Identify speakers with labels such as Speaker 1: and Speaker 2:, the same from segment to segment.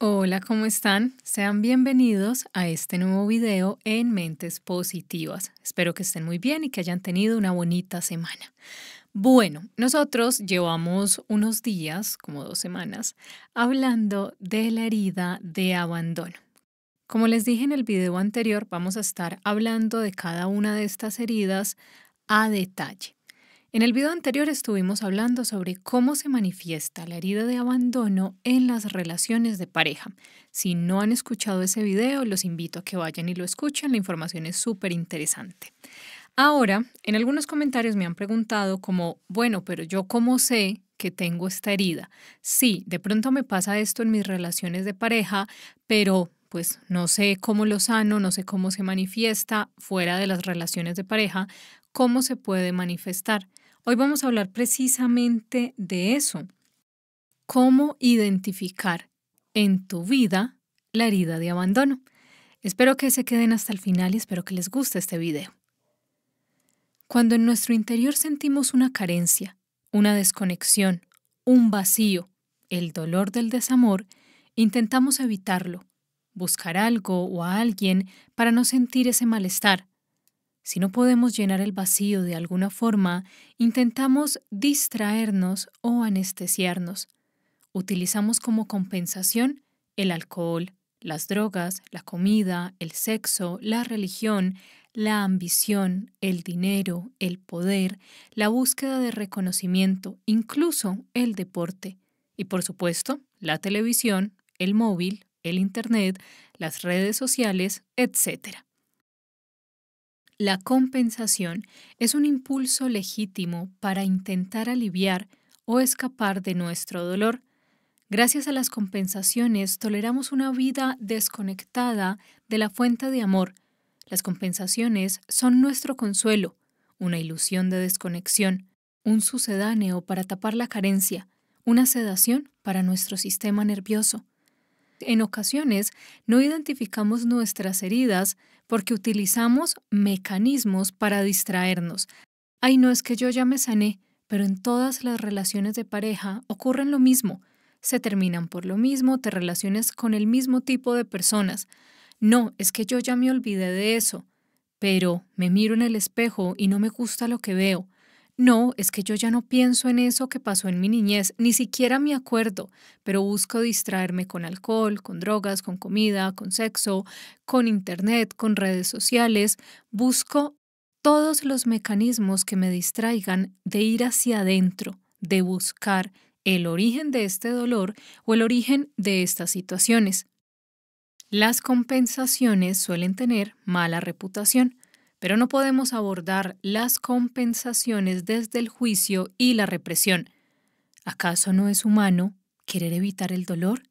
Speaker 1: Hola, ¿cómo están? Sean bienvenidos a este nuevo video en Mentes Positivas. Espero que estén muy bien y que hayan tenido una bonita semana. Bueno, nosotros llevamos unos días, como dos semanas, hablando de la herida de abandono. Como les dije en el video anterior, vamos a estar hablando de cada una de estas heridas a detalle. En el video anterior estuvimos hablando sobre cómo se manifiesta la herida de abandono en las relaciones de pareja. Si no han escuchado ese video, los invito a que vayan y lo escuchen, la información es súper interesante. Ahora, en algunos comentarios me han preguntado como, bueno, pero yo cómo sé que tengo esta herida. Sí, de pronto me pasa esto en mis relaciones de pareja, pero pues no sé cómo lo sano, no sé cómo se manifiesta fuera de las relaciones de pareja, cómo se puede manifestar. Hoy vamos a hablar precisamente de eso, cómo identificar en tu vida la herida de abandono. Espero que se queden hasta el final y espero que les guste este video. Cuando en nuestro interior sentimos una carencia, una desconexión, un vacío, el dolor del desamor, intentamos evitarlo, buscar algo o a alguien para no sentir ese malestar, si no podemos llenar el vacío de alguna forma, intentamos distraernos o anestesiarnos. Utilizamos como compensación el alcohol, las drogas, la comida, el sexo, la religión, la ambición, el dinero, el poder, la búsqueda de reconocimiento, incluso el deporte. Y por supuesto, la televisión, el móvil, el Internet, las redes sociales, etcétera. La compensación es un impulso legítimo para intentar aliviar o escapar de nuestro dolor. Gracias a las compensaciones toleramos una vida desconectada de la fuente de amor. Las compensaciones son nuestro consuelo, una ilusión de desconexión, un sucedáneo para tapar la carencia, una sedación para nuestro sistema nervioso. En ocasiones no identificamos nuestras heridas porque utilizamos mecanismos para distraernos. Ay, no es que yo ya me sané, pero en todas las relaciones de pareja ocurren lo mismo. Se terminan por lo mismo, te relaciones con el mismo tipo de personas. No, es que yo ya me olvidé de eso, pero me miro en el espejo y no me gusta lo que veo. No, es que yo ya no pienso en eso que pasó en mi niñez, ni siquiera me acuerdo, pero busco distraerme con alcohol, con drogas, con comida, con sexo, con internet, con redes sociales, busco todos los mecanismos que me distraigan de ir hacia adentro, de buscar el origen de este dolor o el origen de estas situaciones. Las compensaciones suelen tener mala reputación pero no podemos abordar las compensaciones desde el juicio y la represión. ¿Acaso no es humano querer evitar el dolor,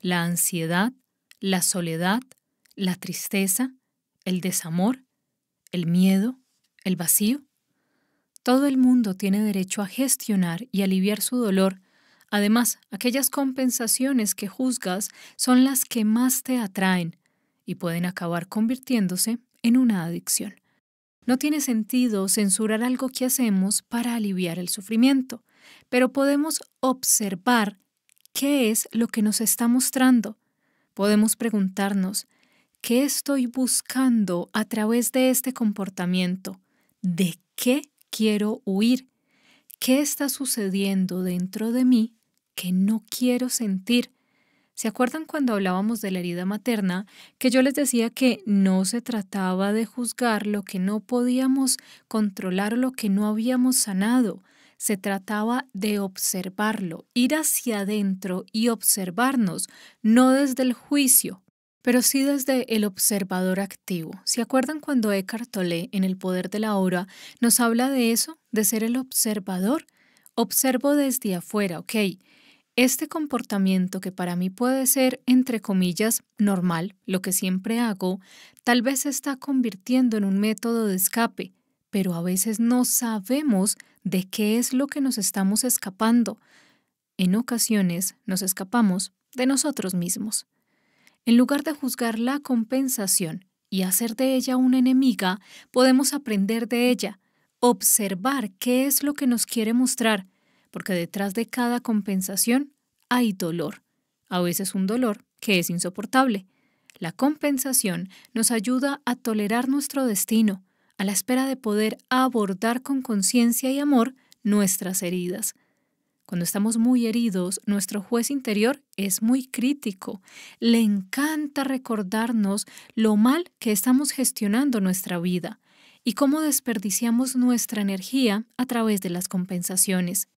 Speaker 1: la ansiedad, la soledad, la tristeza, el desamor, el miedo, el vacío? Todo el mundo tiene derecho a gestionar y aliviar su dolor. Además, aquellas compensaciones que juzgas son las que más te atraen y pueden acabar convirtiéndose en una adicción. No tiene sentido censurar algo que hacemos para aliviar el sufrimiento, pero podemos observar qué es lo que nos está mostrando. Podemos preguntarnos, ¿qué estoy buscando a través de este comportamiento? ¿De qué quiero huir? ¿Qué está sucediendo dentro de mí que no quiero sentir? ¿Se acuerdan cuando hablábamos de la herida materna que yo les decía que no se trataba de juzgar lo que no podíamos controlar, lo que no habíamos sanado? Se trataba de observarlo, ir hacia adentro y observarnos, no desde el juicio, pero sí desde el observador activo. ¿Se acuerdan cuando Eckhart Tolle en El poder de la hora nos habla de eso, de ser el observador? Observo desde afuera, ¿ok? Este comportamiento que para mí puede ser, entre comillas, normal, lo que siempre hago, tal vez se está convirtiendo en un método de escape, pero a veces no sabemos de qué es lo que nos estamos escapando. En ocasiones nos escapamos de nosotros mismos. En lugar de juzgar la compensación y hacer de ella una enemiga, podemos aprender de ella, observar qué es lo que nos quiere mostrar porque detrás de cada compensación hay dolor, a veces un dolor que es insoportable. La compensación nos ayuda a tolerar nuestro destino, a la espera de poder abordar con conciencia y amor nuestras heridas. Cuando estamos muy heridos, nuestro juez interior es muy crítico. Le encanta recordarnos lo mal que estamos gestionando nuestra vida y cómo desperdiciamos nuestra energía a través de las compensaciones.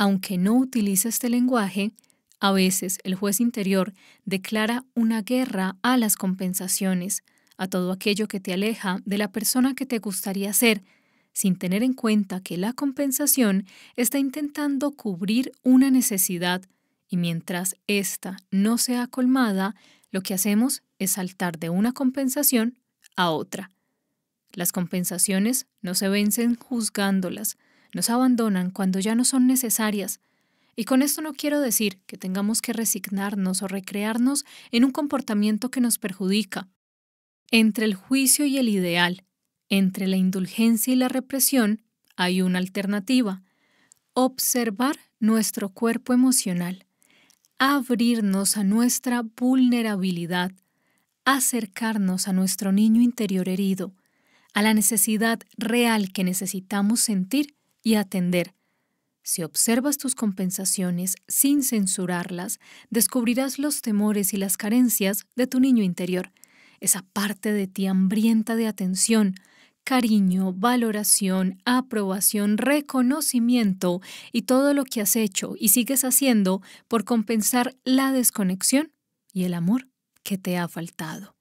Speaker 1: Aunque no utiliza este lenguaje, a veces el juez interior declara una guerra a las compensaciones, a todo aquello que te aleja de la persona que te gustaría ser, sin tener en cuenta que la compensación está intentando cubrir una necesidad, y mientras ésta no sea colmada, lo que hacemos es saltar de una compensación a otra. Las compensaciones no se vencen juzgándolas, nos abandonan cuando ya no son necesarias. Y con esto no quiero decir que tengamos que resignarnos o recrearnos en un comportamiento que nos perjudica. Entre el juicio y el ideal, entre la indulgencia y la represión, hay una alternativa. Observar nuestro cuerpo emocional, abrirnos a nuestra vulnerabilidad, acercarnos a nuestro niño interior herido, a la necesidad real que necesitamos sentir y atender. Si observas tus compensaciones sin censurarlas, descubrirás los temores y las carencias de tu niño interior, esa parte de ti hambrienta de atención, cariño, valoración, aprobación, reconocimiento y todo lo que has hecho y sigues haciendo por compensar la desconexión y el amor que te ha faltado.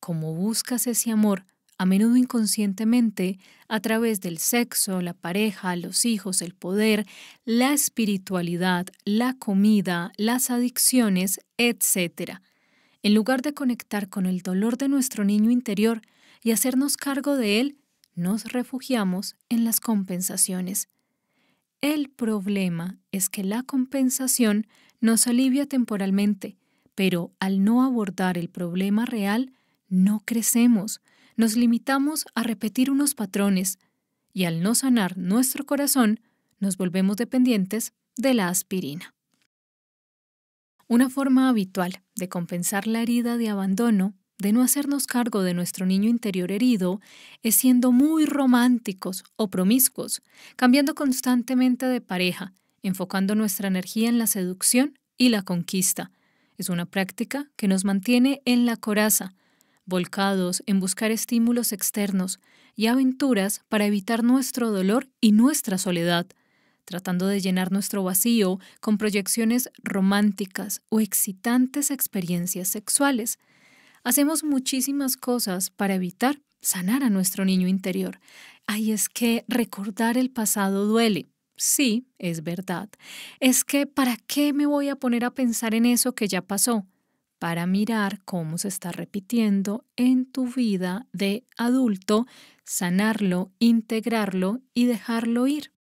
Speaker 1: Como buscas ese amor, a menudo inconscientemente, a través del sexo, la pareja, los hijos, el poder, la espiritualidad, la comida, las adicciones, etc. En lugar de conectar con el dolor de nuestro niño interior y hacernos cargo de él, nos refugiamos en las compensaciones. El problema es que la compensación nos alivia temporalmente, pero al no abordar el problema real, no crecemos, nos limitamos a repetir unos patrones y al no sanar nuestro corazón, nos volvemos dependientes de la aspirina. Una forma habitual de compensar la herida de abandono, de no hacernos cargo de nuestro niño interior herido, es siendo muy románticos o promiscuos, cambiando constantemente de pareja, enfocando nuestra energía en la seducción y la conquista. Es una práctica que nos mantiene en la coraza, volcados en buscar estímulos externos y aventuras para evitar nuestro dolor y nuestra soledad, tratando de llenar nuestro vacío con proyecciones románticas o excitantes experiencias sexuales. Hacemos muchísimas cosas para evitar sanar a nuestro niño interior. Ay, es que recordar el pasado duele. Sí, es verdad. Es que, ¿para qué me voy a poner a pensar en eso que ya pasó? para mirar cómo se está repitiendo en tu vida de adulto, sanarlo, integrarlo y dejarlo ir.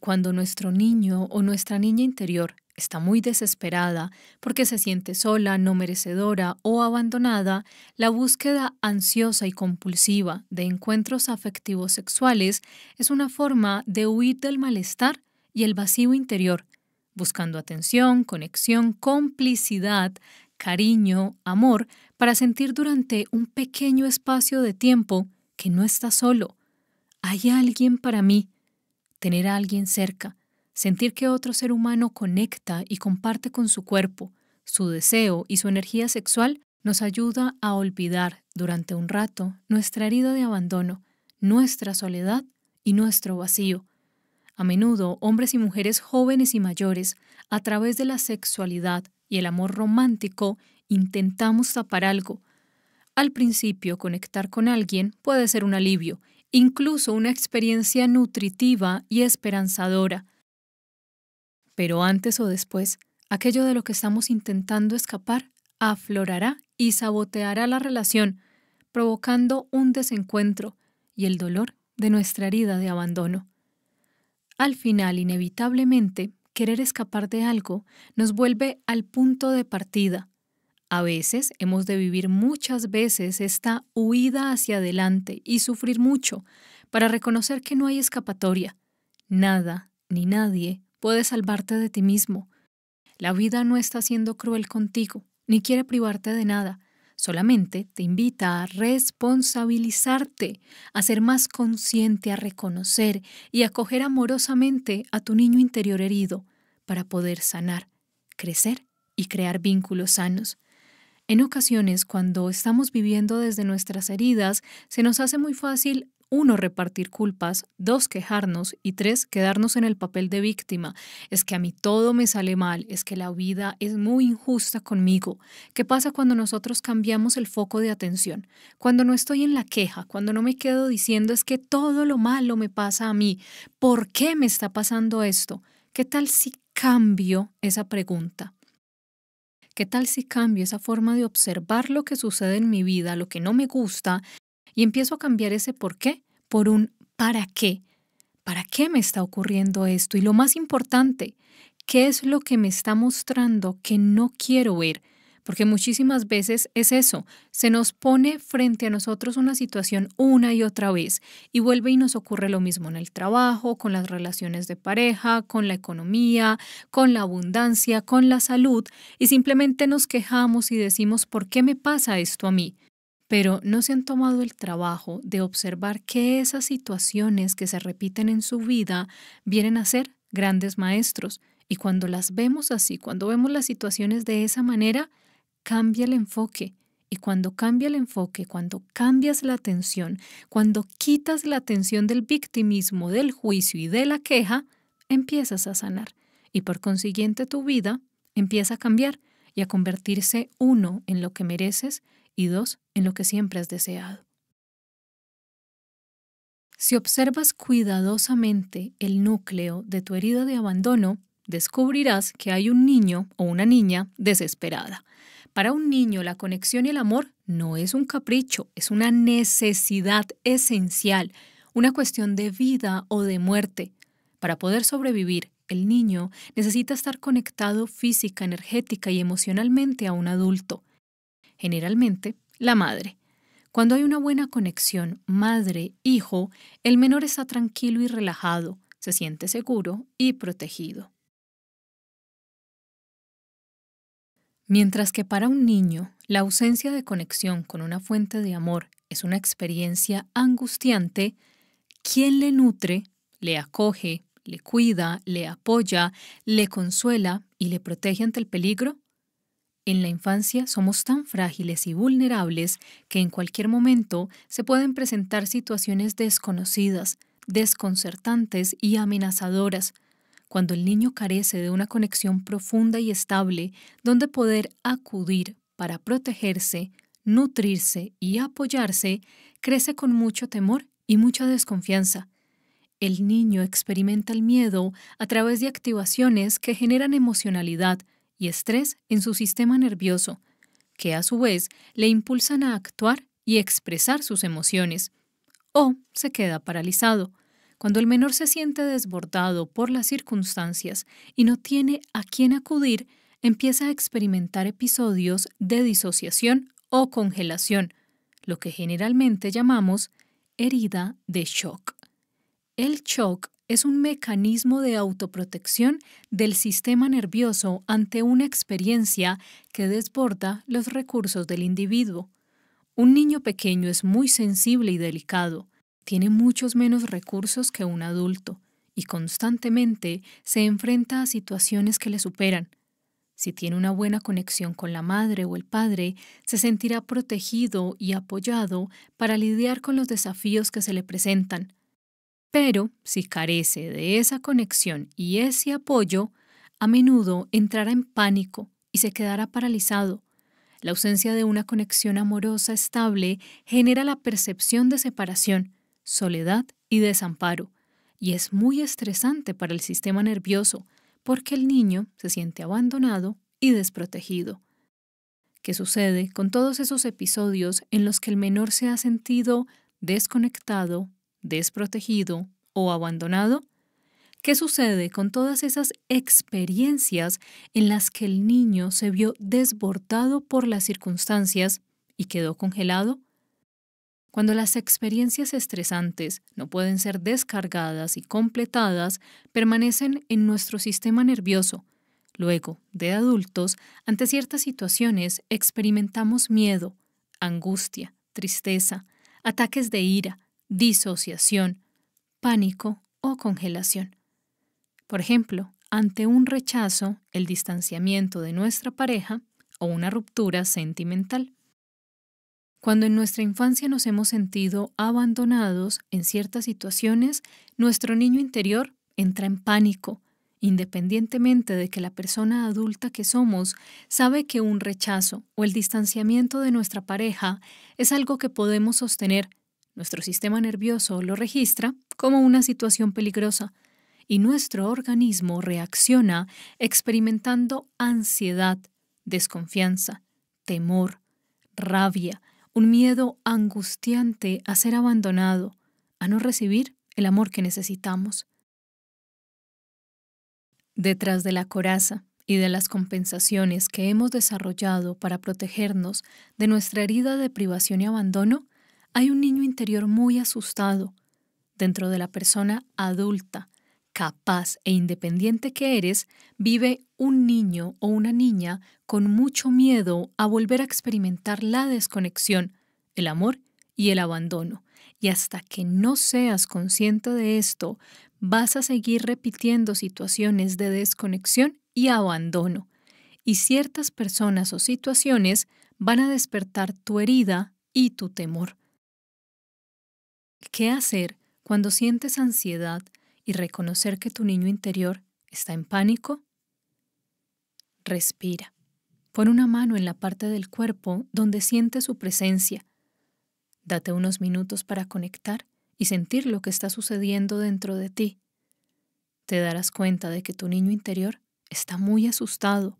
Speaker 1: Cuando nuestro niño o nuestra niña interior está muy desesperada porque se siente sola, no merecedora o abandonada, la búsqueda ansiosa y compulsiva de encuentros afectivos sexuales es una forma de huir del malestar y el vacío interior, buscando atención, conexión, complicidad, cariño, amor, para sentir durante un pequeño espacio de tiempo que no está solo. Hay alguien para mí. Tener a alguien cerca, sentir que otro ser humano conecta y comparte con su cuerpo, su deseo y su energía sexual nos ayuda a olvidar durante un rato nuestra herida de abandono, nuestra soledad y nuestro vacío. A menudo, hombres y mujeres jóvenes y mayores, a través de la sexualidad, y el amor romántico intentamos tapar algo. Al principio, conectar con alguien puede ser un alivio, incluso una experiencia nutritiva y esperanzadora. Pero antes o después, aquello de lo que estamos intentando escapar aflorará y saboteará la relación, provocando un desencuentro y el dolor de nuestra herida de abandono. Al final, inevitablemente, querer escapar de algo nos vuelve al punto de partida. A veces hemos de vivir muchas veces esta huida hacia adelante y sufrir mucho para reconocer que no hay escapatoria. Nada ni nadie puede salvarte de ti mismo. La vida no está siendo cruel contigo, ni quiere privarte de nada. Solamente te invita a responsabilizarte, a ser más consciente, a reconocer y acoger amorosamente a tu niño interior herido para poder sanar, crecer y crear vínculos sanos. En ocasiones, cuando estamos viviendo desde nuestras heridas, se nos hace muy fácil uno, repartir culpas. Dos, quejarnos. Y tres, quedarnos en el papel de víctima. Es que a mí todo me sale mal. Es que la vida es muy injusta conmigo. ¿Qué pasa cuando nosotros cambiamos el foco de atención? Cuando no estoy en la queja, cuando no me quedo diciendo es que todo lo malo me pasa a mí. ¿Por qué me está pasando esto? ¿Qué tal si cambio esa pregunta? ¿Qué tal si cambio esa forma de observar lo que sucede en mi vida, lo que no me gusta, y empiezo a cambiar ese por qué por un para qué. ¿Para qué me está ocurriendo esto? Y lo más importante, ¿qué es lo que me está mostrando que no quiero ver? Porque muchísimas veces es eso, se nos pone frente a nosotros una situación una y otra vez y vuelve y nos ocurre lo mismo en el trabajo, con las relaciones de pareja, con la economía, con la abundancia, con la salud y simplemente nos quejamos y decimos, ¿por qué me pasa esto a mí? pero no se han tomado el trabajo de observar que esas situaciones que se repiten en su vida vienen a ser grandes maestros. Y cuando las vemos así, cuando vemos las situaciones de esa manera, cambia el enfoque. Y cuando cambia el enfoque, cuando cambias la atención, cuando quitas la atención del victimismo, del juicio y de la queja, empiezas a sanar. Y por consiguiente tu vida empieza a cambiar y a convertirse uno en lo que mereces y dos, en lo que siempre has deseado. Si observas cuidadosamente el núcleo de tu herida de abandono, descubrirás que hay un niño o una niña desesperada. Para un niño la conexión y el amor no es un capricho, es una necesidad esencial, una cuestión de vida o de muerte. Para poder sobrevivir, el niño necesita estar conectado física, energética y emocionalmente a un adulto generalmente la madre. Cuando hay una buena conexión madre-hijo, el menor está tranquilo y relajado, se siente seguro y protegido. Mientras que para un niño la ausencia de conexión con una fuente de amor es una experiencia angustiante, quien le nutre, le acoge, le cuida, le apoya, le consuela y le protege ante el peligro en la infancia somos tan frágiles y vulnerables que en cualquier momento se pueden presentar situaciones desconocidas, desconcertantes y amenazadoras. Cuando el niño carece de una conexión profunda y estable donde poder acudir para protegerse, nutrirse y apoyarse, crece con mucho temor y mucha desconfianza. El niño experimenta el miedo a través de activaciones que generan emocionalidad, y estrés en su sistema nervioso, que a su vez le impulsan a actuar y expresar sus emociones, o se queda paralizado, cuando el menor se siente desbordado por las circunstancias y no tiene a quién acudir, empieza a experimentar episodios de disociación o congelación, lo que generalmente llamamos herida de shock. El shock es un mecanismo de autoprotección del sistema nervioso ante una experiencia que desborda los recursos del individuo. Un niño pequeño es muy sensible y delicado, tiene muchos menos recursos que un adulto y constantemente se enfrenta a situaciones que le superan. Si tiene una buena conexión con la madre o el padre, se sentirá protegido y apoyado para lidiar con los desafíos que se le presentan. Pero si carece de esa conexión y ese apoyo, a menudo entrará en pánico y se quedará paralizado. La ausencia de una conexión amorosa estable genera la percepción de separación, soledad y desamparo, y es muy estresante para el sistema nervioso, porque el niño se siente abandonado y desprotegido. ¿Qué sucede con todos esos episodios en los que el menor se ha sentido desconectado desprotegido o abandonado? ¿Qué sucede con todas esas experiencias en las que el niño se vio desbordado por las circunstancias y quedó congelado? Cuando las experiencias estresantes no pueden ser descargadas y completadas, permanecen en nuestro sistema nervioso. Luego, de adultos, ante ciertas situaciones experimentamos miedo, angustia, tristeza, ataques de ira, disociación, pánico o congelación. Por ejemplo, ante un rechazo, el distanciamiento de nuestra pareja o una ruptura sentimental. Cuando en nuestra infancia nos hemos sentido abandonados en ciertas situaciones, nuestro niño interior entra en pánico, independientemente de que la persona adulta que somos sabe que un rechazo o el distanciamiento de nuestra pareja es algo que podemos sostener nuestro sistema nervioso lo registra como una situación peligrosa y nuestro organismo reacciona experimentando ansiedad, desconfianza, temor, rabia, un miedo angustiante a ser abandonado, a no recibir el amor que necesitamos. Detrás de la coraza y de las compensaciones que hemos desarrollado para protegernos de nuestra herida de privación y abandono, hay un niño interior muy asustado dentro de la persona adulta, capaz e independiente que eres, vive un niño o una niña con mucho miedo a volver a experimentar la desconexión, el amor y el abandono. Y hasta que no seas consciente de esto, vas a seguir repitiendo situaciones de desconexión y abandono. Y ciertas personas o situaciones van a despertar tu herida y tu temor. ¿Qué hacer cuando sientes ansiedad y reconocer que tu niño interior está en pánico? Respira. Pon una mano en la parte del cuerpo donde siente su presencia. Date unos minutos para conectar y sentir lo que está sucediendo dentro de ti. Te darás cuenta de que tu niño interior está muy asustado.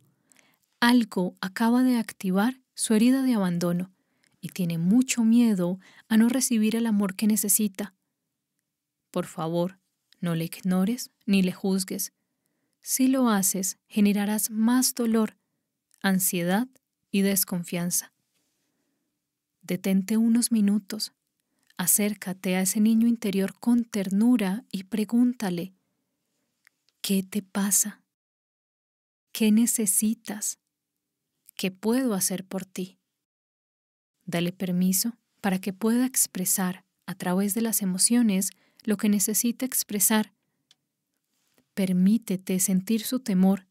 Speaker 1: Algo acaba de activar su herida de abandono y tiene mucho miedo a no recibir el amor que necesita. Por favor, no le ignores ni le juzgues. Si lo haces, generarás más dolor, ansiedad y desconfianza. Detente unos minutos, acércate a ese niño interior con ternura y pregúntale, ¿qué te pasa? ¿Qué necesitas? ¿Qué puedo hacer por ti? Dale permiso para que pueda expresar a través de las emociones lo que necesita expresar. Permítete sentir su temor,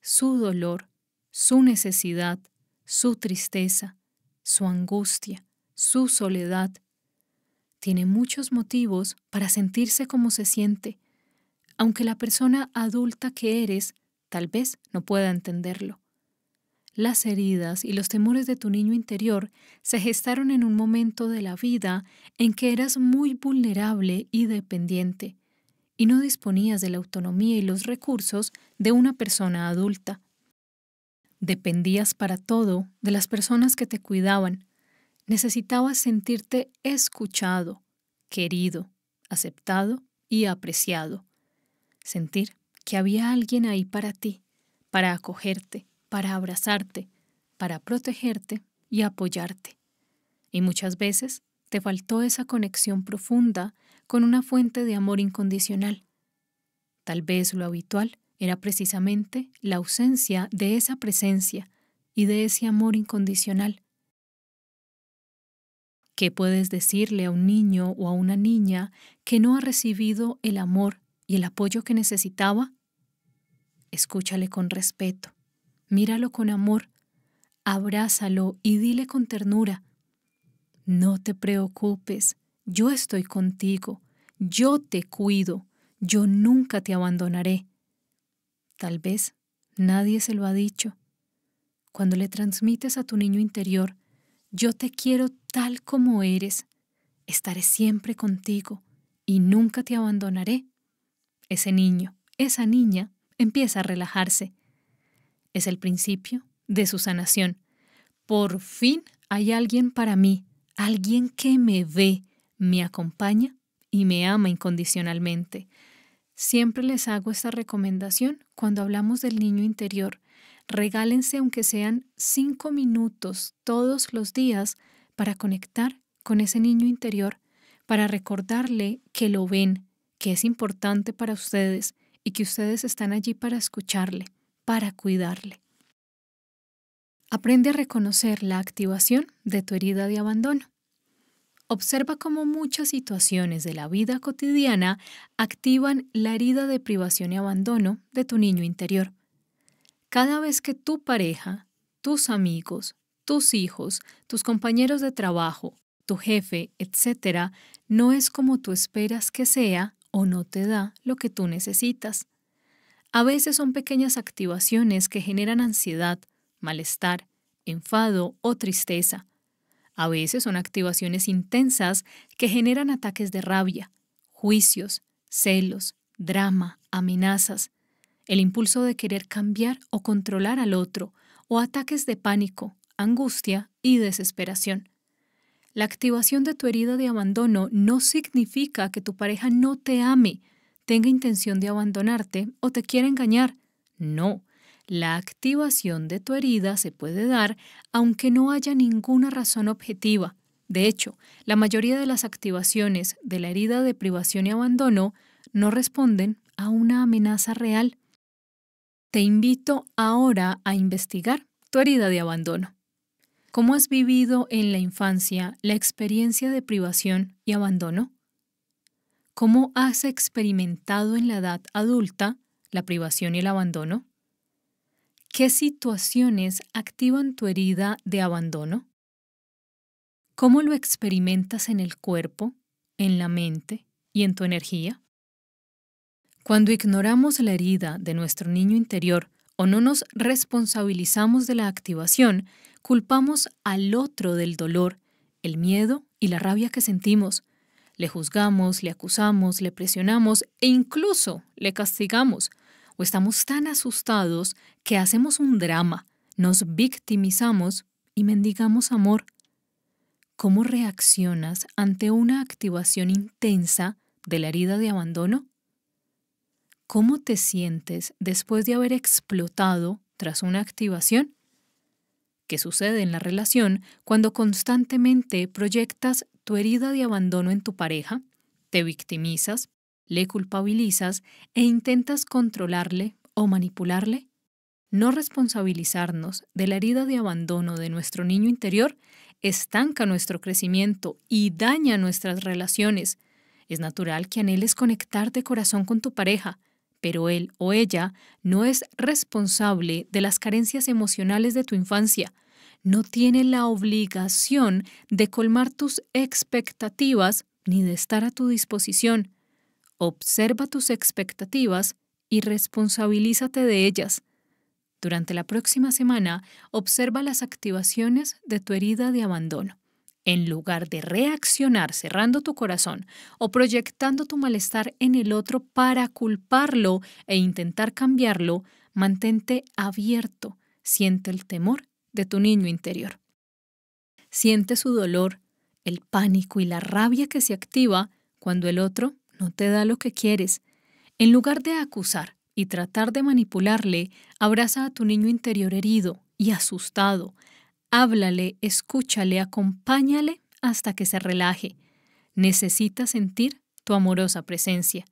Speaker 1: su dolor, su necesidad, su tristeza, su angustia, su soledad. Tiene muchos motivos para sentirse como se siente, aunque la persona adulta que eres tal vez no pueda entenderlo. Las heridas y los temores de tu niño interior se gestaron en un momento de la vida en que eras muy vulnerable y dependiente, y no disponías de la autonomía y los recursos de una persona adulta. Dependías para todo de las personas que te cuidaban. Necesitabas sentirte escuchado, querido, aceptado y apreciado. Sentir que había alguien ahí para ti, para acogerte para abrazarte, para protegerte y apoyarte. Y muchas veces te faltó esa conexión profunda con una fuente de amor incondicional. Tal vez lo habitual era precisamente la ausencia de esa presencia y de ese amor incondicional. ¿Qué puedes decirle a un niño o a una niña que no ha recibido el amor y el apoyo que necesitaba? Escúchale con respeto, míralo con amor, abrázalo y dile con ternura, no te preocupes, yo estoy contigo, yo te cuido, yo nunca te abandonaré. Tal vez nadie se lo ha dicho. Cuando le transmites a tu niño interior, yo te quiero tal como eres, estaré siempre contigo y nunca te abandonaré, ese niño, esa niña, empieza a relajarse es el principio de su sanación. Por fin hay alguien para mí, alguien que me ve, me acompaña y me ama incondicionalmente. Siempre les hago esta recomendación cuando hablamos del niño interior. Regálense aunque sean cinco minutos todos los días para conectar con ese niño interior, para recordarle que lo ven, que es importante para ustedes y que ustedes están allí para escucharle para cuidarle. Aprende a reconocer la activación de tu herida de abandono. Observa cómo muchas situaciones de la vida cotidiana activan la herida de privación y abandono de tu niño interior. Cada vez que tu pareja, tus amigos, tus hijos, tus compañeros de trabajo, tu jefe, etc., no es como tú esperas que sea o no te da lo que tú necesitas. A veces son pequeñas activaciones que generan ansiedad, malestar, enfado o tristeza. A veces son activaciones intensas que generan ataques de rabia, juicios, celos, drama, amenazas, el impulso de querer cambiar o controlar al otro, o ataques de pánico, angustia y desesperación. La activación de tu herida de abandono no significa que tu pareja no te ame tenga intención de abandonarte o te quiere engañar. No, la activación de tu herida se puede dar aunque no haya ninguna razón objetiva. De hecho, la mayoría de las activaciones de la herida de privación y abandono no responden a una amenaza real. Te invito ahora a investigar tu herida de abandono. ¿Cómo has vivido en la infancia la experiencia de privación y abandono? ¿Cómo has experimentado en la edad adulta la privación y el abandono? ¿Qué situaciones activan tu herida de abandono? ¿Cómo lo experimentas en el cuerpo, en la mente y en tu energía? Cuando ignoramos la herida de nuestro niño interior o no nos responsabilizamos de la activación, culpamos al otro del dolor, el miedo y la rabia que sentimos, le juzgamos, le acusamos, le presionamos e incluso le castigamos. O estamos tan asustados que hacemos un drama, nos victimizamos y mendigamos amor. ¿Cómo reaccionas ante una activación intensa de la herida de abandono? ¿Cómo te sientes después de haber explotado tras una activación? ¿Qué sucede en la relación cuando constantemente proyectas tu herida de abandono en tu pareja, te victimizas, le culpabilizas e intentas controlarle o manipularle? No responsabilizarnos de la herida de abandono de nuestro niño interior estanca nuestro crecimiento y daña nuestras relaciones. Es natural que anheles conectar de corazón con tu pareja, pero él o ella no es responsable de las carencias emocionales de tu infancia, no tiene la obligación de colmar tus expectativas ni de estar a tu disposición. Observa tus expectativas y responsabilízate de ellas. Durante la próxima semana, observa las activaciones de tu herida de abandono. En lugar de reaccionar cerrando tu corazón o proyectando tu malestar en el otro para culparlo e intentar cambiarlo, mantente abierto, siente el temor de tu niño interior. Siente su dolor, el pánico y la rabia que se activa cuando el otro no te da lo que quieres. En lugar de acusar y tratar de manipularle, abraza a tu niño interior herido y asustado. Háblale, escúchale, acompáñale hasta que se relaje. Necesita sentir tu amorosa presencia.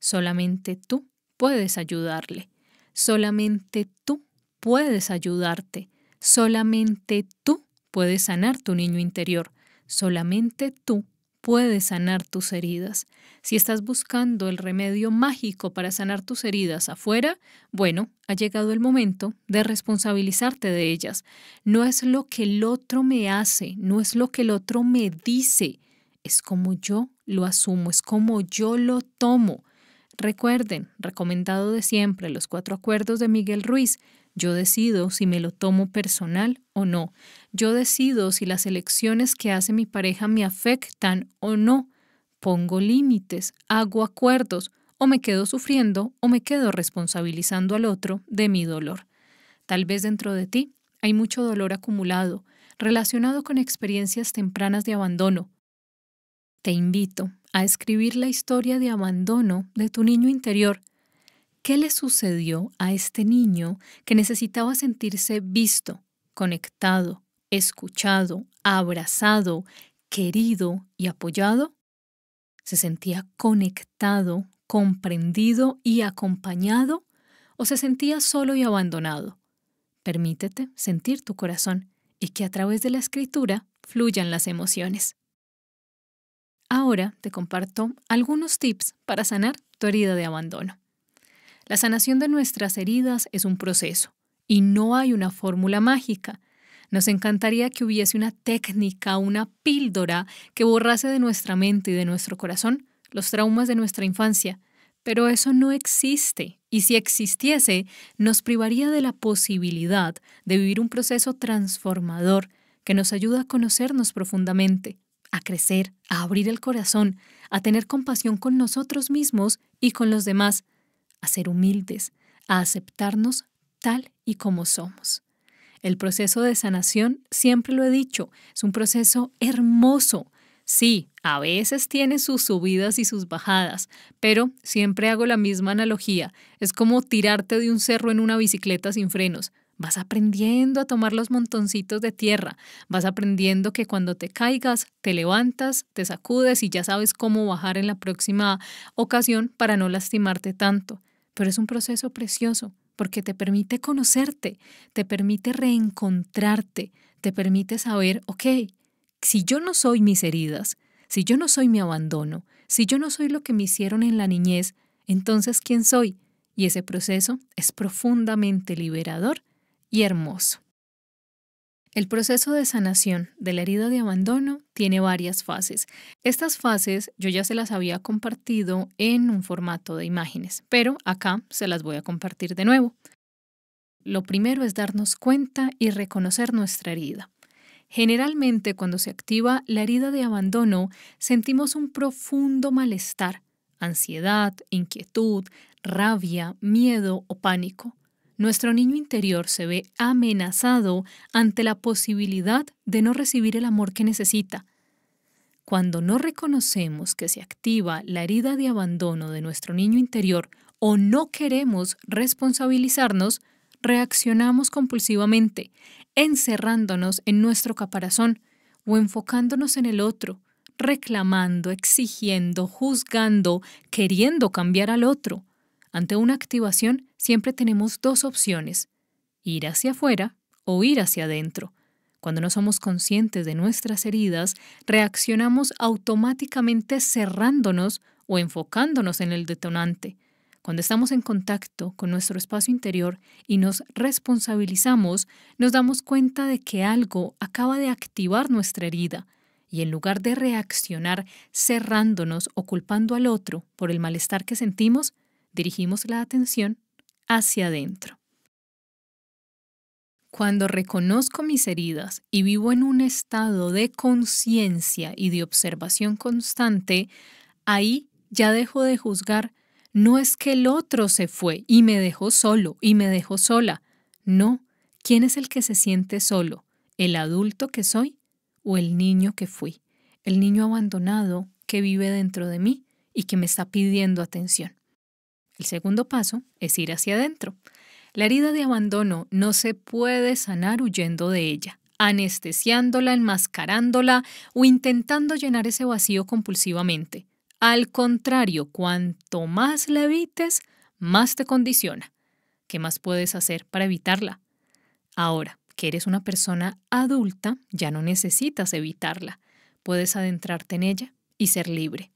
Speaker 1: Solamente tú puedes ayudarle. Solamente tú puedes ayudarte. Solamente tú puedes sanar tu niño interior. Solamente tú puedes sanar tus heridas. Si estás buscando el remedio mágico para sanar tus heridas afuera, bueno, ha llegado el momento de responsabilizarte de ellas. No es lo que el otro me hace, no es lo que el otro me dice, es como yo lo asumo, es como yo lo tomo. Recuerden, recomendado de siempre, los cuatro acuerdos de Miguel Ruiz, yo decido si me lo tomo personal o no. Yo decido si las elecciones que hace mi pareja me afectan o no. Pongo límites, hago acuerdos, o me quedo sufriendo o me quedo responsabilizando al otro de mi dolor. Tal vez dentro de ti hay mucho dolor acumulado, relacionado con experiencias tempranas de abandono. Te invito a escribir la historia de abandono de tu niño interior ¿Qué le sucedió a este niño que necesitaba sentirse visto, conectado, escuchado, abrazado, querido y apoyado? ¿Se sentía conectado, comprendido y acompañado o se sentía solo y abandonado? Permítete sentir tu corazón y que a través de la escritura fluyan las emociones. Ahora te comparto algunos tips para sanar tu herida de abandono. La sanación de nuestras heridas es un proceso y no hay una fórmula mágica. Nos encantaría que hubiese una técnica, una píldora que borrase de nuestra mente y de nuestro corazón los traumas de nuestra infancia, pero eso no existe y si existiese nos privaría de la posibilidad de vivir un proceso transformador que nos ayuda a conocernos profundamente, a crecer, a abrir el corazón, a tener compasión con nosotros mismos y con los demás, a ser humildes, a aceptarnos tal y como somos. El proceso de sanación, siempre lo he dicho, es un proceso hermoso. Sí, a veces tiene sus subidas y sus bajadas, pero siempre hago la misma analogía. Es como tirarte de un cerro en una bicicleta sin frenos. Vas aprendiendo a tomar los montoncitos de tierra, vas aprendiendo que cuando te caigas, te levantas, te sacudes y ya sabes cómo bajar en la próxima ocasión para no lastimarte tanto pero es un proceso precioso porque te permite conocerte, te permite reencontrarte, te permite saber, ok, si yo no soy mis heridas, si yo no soy mi abandono, si yo no soy lo que me hicieron en la niñez, entonces ¿quién soy? Y ese proceso es profundamente liberador y hermoso. El proceso de sanación de la herida de abandono tiene varias fases. Estas fases yo ya se las había compartido en un formato de imágenes, pero acá se las voy a compartir de nuevo. Lo primero es darnos cuenta y reconocer nuestra herida. Generalmente cuando se activa la herida de abandono sentimos un profundo malestar, ansiedad, inquietud, rabia, miedo o pánico nuestro niño interior se ve amenazado ante la posibilidad de no recibir el amor que necesita. Cuando no reconocemos que se activa la herida de abandono de nuestro niño interior o no queremos responsabilizarnos, reaccionamos compulsivamente, encerrándonos en nuestro caparazón o enfocándonos en el otro, reclamando, exigiendo, juzgando, queriendo cambiar al otro ante una activación siempre tenemos dos opciones, ir hacia afuera o ir hacia adentro. Cuando no somos conscientes de nuestras heridas, reaccionamos automáticamente cerrándonos o enfocándonos en el detonante. Cuando estamos en contacto con nuestro espacio interior y nos responsabilizamos, nos damos cuenta de que algo acaba de activar nuestra herida y en lugar de reaccionar cerrándonos o culpando al otro por el malestar que sentimos, dirigimos la atención hacia adentro. Cuando reconozco mis heridas y vivo en un estado de conciencia y de observación constante, ahí ya dejo de juzgar. No es que el otro se fue y me dejó solo y me dejó sola. No, ¿quién es el que se siente solo? ¿El adulto que soy o el niño que fui? El niño abandonado que vive dentro de mí y que me está pidiendo atención. El segundo paso es ir hacia adentro. La herida de abandono no se puede sanar huyendo de ella, anestesiándola, enmascarándola o intentando llenar ese vacío compulsivamente. Al contrario, cuanto más la evites, más te condiciona. ¿Qué más puedes hacer para evitarla? Ahora que eres una persona adulta, ya no necesitas evitarla. Puedes adentrarte en ella y ser libre.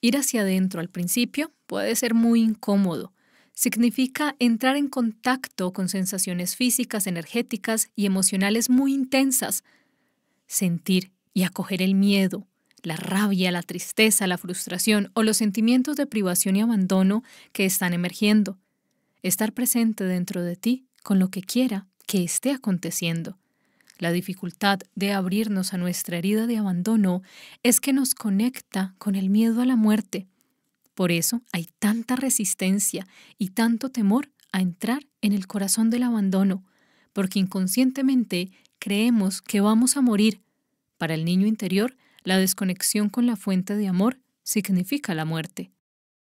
Speaker 1: Ir hacia adentro al principio puede ser muy incómodo. Significa entrar en contacto con sensaciones físicas, energéticas y emocionales muy intensas. Sentir y acoger el miedo, la rabia, la tristeza, la frustración o los sentimientos de privación y abandono que están emergiendo. Estar presente dentro de ti con lo que quiera que esté aconteciendo. La dificultad de abrirnos a nuestra herida de abandono es que nos conecta con el miedo a la muerte. Por eso hay tanta resistencia y tanto temor a entrar en el corazón del abandono, porque inconscientemente creemos que vamos a morir. Para el niño interior, la desconexión con la fuente de amor significa la muerte.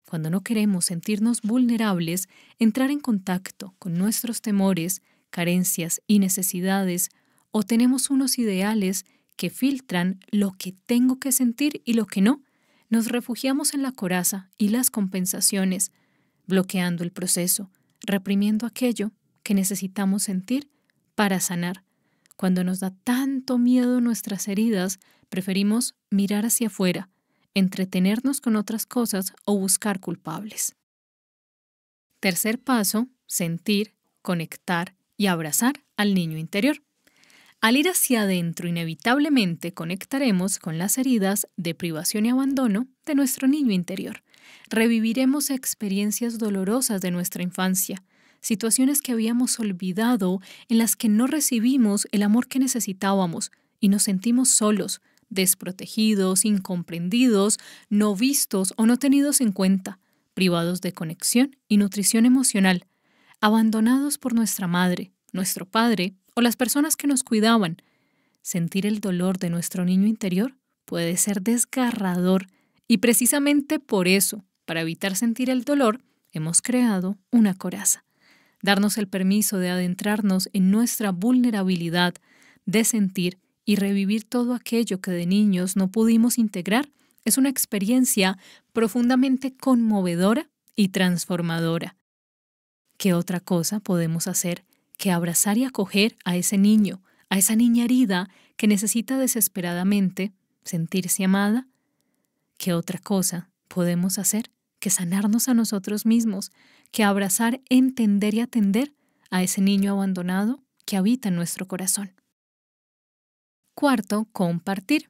Speaker 1: Cuando no queremos sentirnos vulnerables, entrar en contacto con nuestros temores, carencias y necesidades o tenemos unos ideales que filtran lo que tengo que sentir y lo que no, nos refugiamos en la coraza y las compensaciones, bloqueando el proceso, reprimiendo aquello que necesitamos sentir para sanar. Cuando nos da tanto miedo nuestras heridas, preferimos mirar hacia afuera, entretenernos con otras cosas o buscar culpables. Tercer paso, sentir, conectar y abrazar al niño interior. Al ir hacia adentro, inevitablemente conectaremos con las heridas de privación y abandono de nuestro niño interior. Reviviremos experiencias dolorosas de nuestra infancia, situaciones que habíamos olvidado en las que no recibimos el amor que necesitábamos y nos sentimos solos, desprotegidos, incomprendidos, no vistos o no tenidos en cuenta, privados de conexión y nutrición emocional, abandonados por nuestra madre, nuestro padre las personas que nos cuidaban. Sentir el dolor de nuestro niño interior puede ser desgarrador y precisamente por eso, para evitar sentir el dolor, hemos creado una coraza. Darnos el permiso de adentrarnos en nuestra vulnerabilidad, de sentir y revivir todo aquello que de niños no pudimos integrar es una experiencia profundamente conmovedora y transformadora. ¿Qué otra cosa podemos hacer que abrazar y acoger a ese niño, a esa niña herida que necesita desesperadamente sentirse amada, ¿qué otra cosa podemos hacer que sanarnos a nosotros mismos, que abrazar, entender y atender a ese niño abandonado que habita en nuestro corazón? Cuarto, compartir.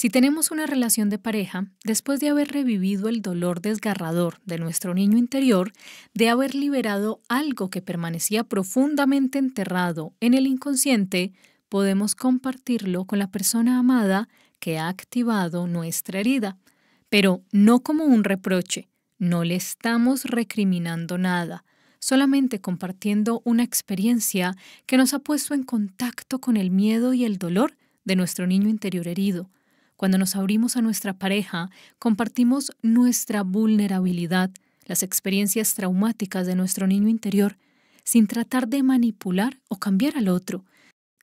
Speaker 1: Si tenemos una relación de pareja, después de haber revivido el dolor desgarrador de nuestro niño interior, de haber liberado algo que permanecía profundamente enterrado en el inconsciente, podemos compartirlo con la persona amada que ha activado nuestra herida, pero no como un reproche, no le estamos recriminando nada, solamente compartiendo una experiencia que nos ha puesto en contacto con el miedo y el dolor de nuestro niño interior herido cuando nos abrimos a nuestra pareja, compartimos nuestra vulnerabilidad, las experiencias traumáticas de nuestro niño interior, sin tratar de manipular o cambiar al otro.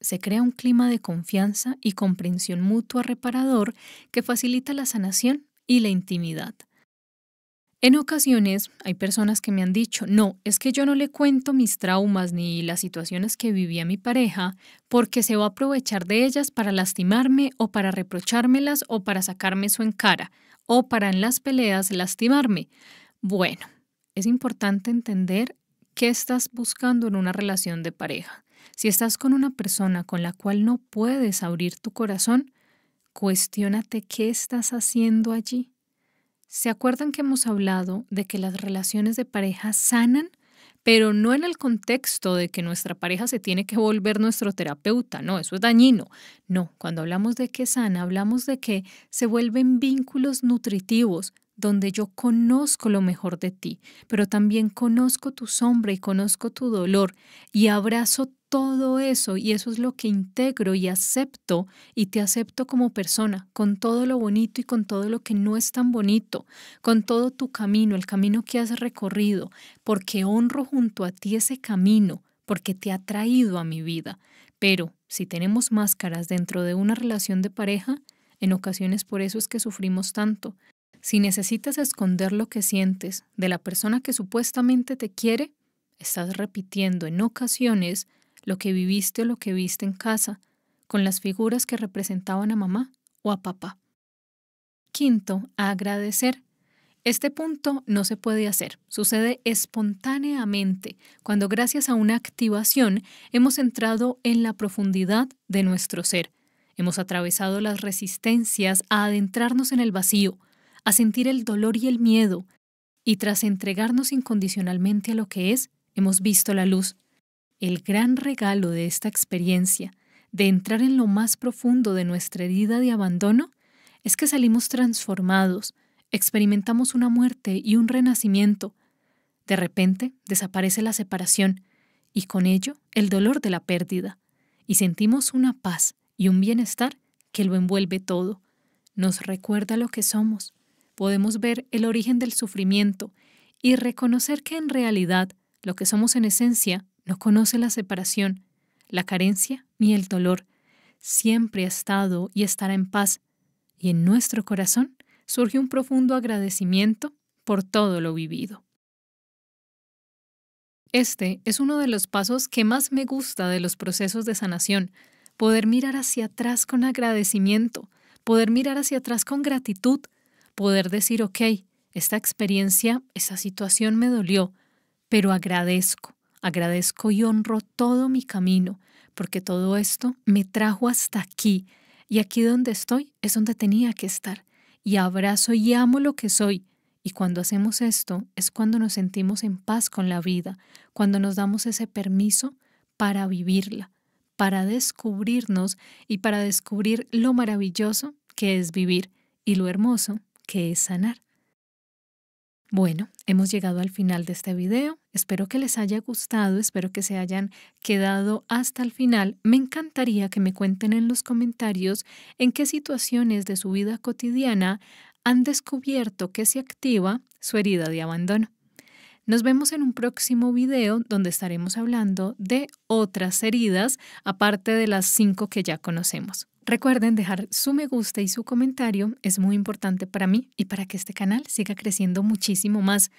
Speaker 1: Se crea un clima de confianza y comprensión mutua reparador que facilita la sanación y la intimidad. En ocasiones hay personas que me han dicho, no, es que yo no le cuento mis traumas ni las situaciones que vivía mi pareja porque se va a aprovechar de ellas para lastimarme o para reprochármelas o para sacarme su encara o para en las peleas lastimarme. Bueno, es importante entender qué estás buscando en una relación de pareja. Si estás con una persona con la cual no puedes abrir tu corazón, cuestionate qué estás haciendo allí. ¿Se acuerdan que hemos hablado de que las relaciones de pareja sanan, pero no en el contexto de que nuestra pareja se tiene que volver nuestro terapeuta? No, eso es dañino. No, cuando hablamos de que sana, hablamos de que se vuelven vínculos nutritivos donde yo conozco lo mejor de ti, pero también conozco tu sombra y conozco tu dolor y abrazo todo eso y eso es lo que integro y acepto y te acepto como persona, con todo lo bonito y con todo lo que no es tan bonito, con todo tu camino, el camino que has recorrido, porque honro junto a ti ese camino, porque te ha traído a mi vida. Pero si tenemos máscaras dentro de una relación de pareja, en ocasiones por eso es que sufrimos tanto. Si necesitas esconder lo que sientes de la persona que supuestamente te quiere, estás repitiendo en ocasiones lo que viviste o lo que viste en casa, con las figuras que representaban a mamá o a papá. Quinto, agradecer. Este punto no se puede hacer, sucede espontáneamente cuando gracias a una activación hemos entrado en la profundidad de nuestro ser, hemos atravesado las resistencias a adentrarnos en el vacío, a sentir el dolor y el miedo, y tras entregarnos incondicionalmente a lo que es, hemos visto la luz el gran regalo de esta experiencia, de entrar en lo más profundo de nuestra herida de abandono, es que salimos transformados, experimentamos una muerte y un renacimiento. De repente desaparece la separación y con ello el dolor de la pérdida, y sentimos una paz y un bienestar que lo envuelve todo. Nos recuerda lo que somos, podemos ver el origen del sufrimiento y reconocer que en realidad lo que somos en esencia no conoce la separación, la carencia ni el dolor. Siempre ha estado y estará en paz. Y en nuestro corazón surge un profundo agradecimiento por todo lo vivido. Este es uno de los pasos que más me gusta de los procesos de sanación, poder mirar hacia atrás con agradecimiento, poder mirar hacia atrás con gratitud, poder decir, ok, esta experiencia, esa situación me dolió, pero agradezco, Agradezco y honro todo mi camino, porque todo esto me trajo hasta aquí, y aquí donde estoy es donde tenía que estar, y abrazo y amo lo que soy. Y cuando hacemos esto es cuando nos sentimos en paz con la vida, cuando nos damos ese permiso para vivirla, para descubrirnos y para descubrir lo maravilloso que es vivir y lo hermoso que es sanar. Bueno, hemos llegado al final de este video. Espero que les haya gustado, espero que se hayan quedado hasta el final. Me encantaría que me cuenten en los comentarios en qué situaciones de su vida cotidiana han descubierto que se activa su herida de abandono. Nos vemos en un próximo video donde estaremos hablando de otras heridas, aparte de las cinco que ya conocemos. Recuerden dejar su me gusta y su comentario, es muy importante para mí y para que este canal siga creciendo muchísimo más.